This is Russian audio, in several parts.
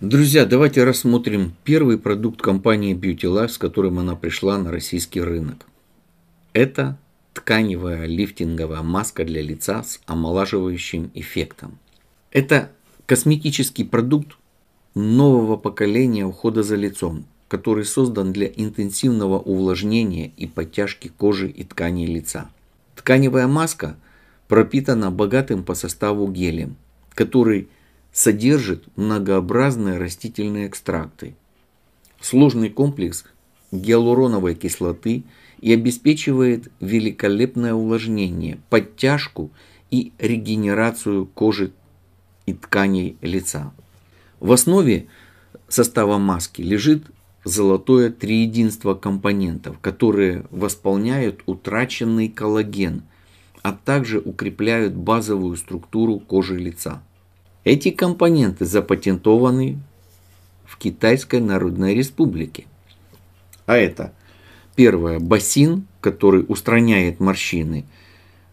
Друзья, давайте рассмотрим первый продукт компании Beauty Life, с которым она пришла на российский рынок. Это тканевая лифтинговая маска для лица с омолаживающим эффектом. Это косметический продукт нового поколения ухода за лицом, который создан для интенсивного увлажнения и подтяжки кожи и тканей лица. Тканевая маска пропитана богатым по составу гелем, который – содержит многообразные растительные экстракты, сложный комплекс гиалуроновой кислоты и обеспечивает великолепное увлажнение, подтяжку и регенерацию кожи и тканей лица. В основе состава маски лежит золотое триединство компонентов, которые восполняют утраченный коллаген, а также укрепляют базовую структуру кожи лица – эти компоненты запатентованы в Китайской Народной Республике. А это первое бассин, который устраняет морщины.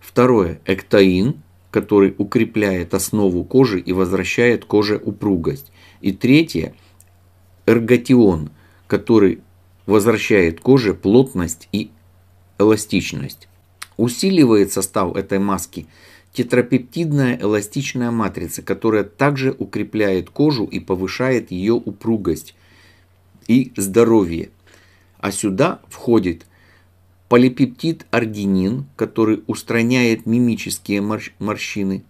Второе эктоин, который укрепляет основу кожи и возвращает коже упругость. И третье эрготион, который возвращает коже плотность и эластичность. Усиливает состав этой маски – тетрапептидная эластичная матрица, которая также укрепляет кожу и повышает ее упругость и здоровье. А сюда входит полипептид аргинин, который устраняет мимические морщины,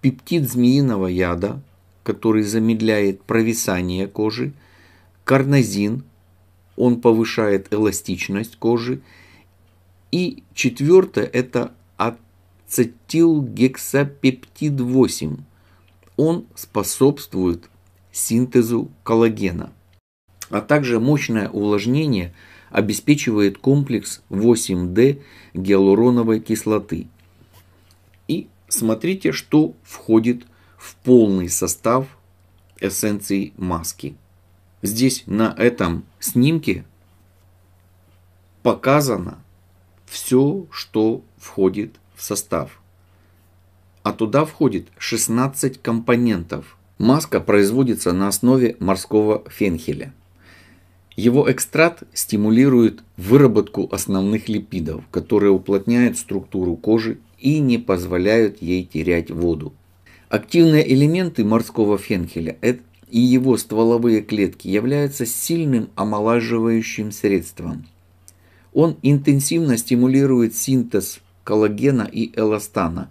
пептид змеиного яда, который замедляет провисание кожи, карнозин, он повышает эластичность кожи, и четвертое – это ацетилгексапептид-8. Он способствует синтезу коллагена. А также мощное увлажнение обеспечивает комплекс 8D гиалуроновой кислоты. И смотрите, что входит в полный состав эссенции маски. Здесь на этом снимке показано все, что входит в состав. А туда входит 16 компонентов. Маска производится на основе морского фенхеля. Его экстракт стимулирует выработку основных липидов, которые уплотняют структуру кожи и не позволяют ей терять воду. Активные элементы морского фенхеля и его стволовые клетки являются сильным омолаживающим средством. Он интенсивно стимулирует синтез коллагена и эластана,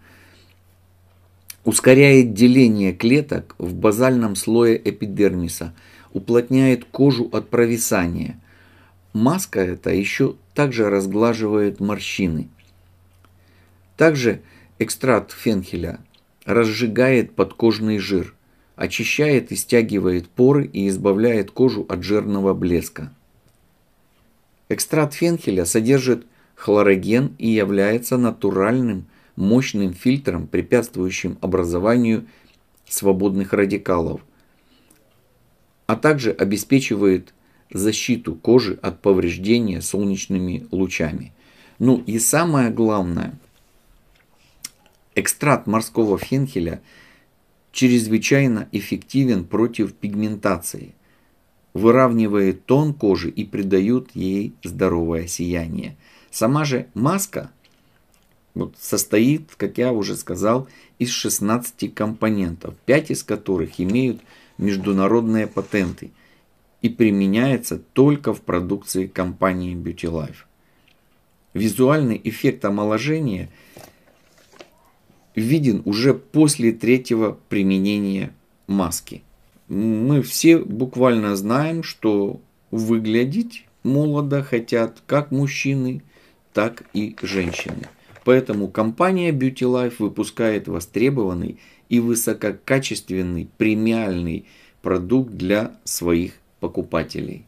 ускоряет деление клеток в базальном слое эпидермиса, уплотняет кожу от провисания. Маска эта еще также разглаживает морщины. Также экстракт фенхеля разжигает подкожный жир, очищает и стягивает поры и избавляет кожу от жирного блеска. Экстракт фенхеля содержит хлороген и является натуральным мощным фильтром, препятствующим образованию свободных радикалов, а также обеспечивает защиту кожи от повреждения солнечными лучами. Ну и самое главное, экстракт морского фенхеля чрезвычайно эффективен против пигментации выравнивает тон кожи и придают ей здоровое сияние. Сама же маска вот, состоит, как я уже сказал, из 16 компонентов, 5 из которых имеют международные патенты и применяется только в продукции компании Beauty Life. Визуальный эффект омоложения виден уже после третьего применения маски мы все буквально знаем, что выглядеть молодо хотят как мужчины, так и женщины. Поэтому компания Beauty Life выпускает востребованный и высококачественный премиальный продукт для своих покупателей.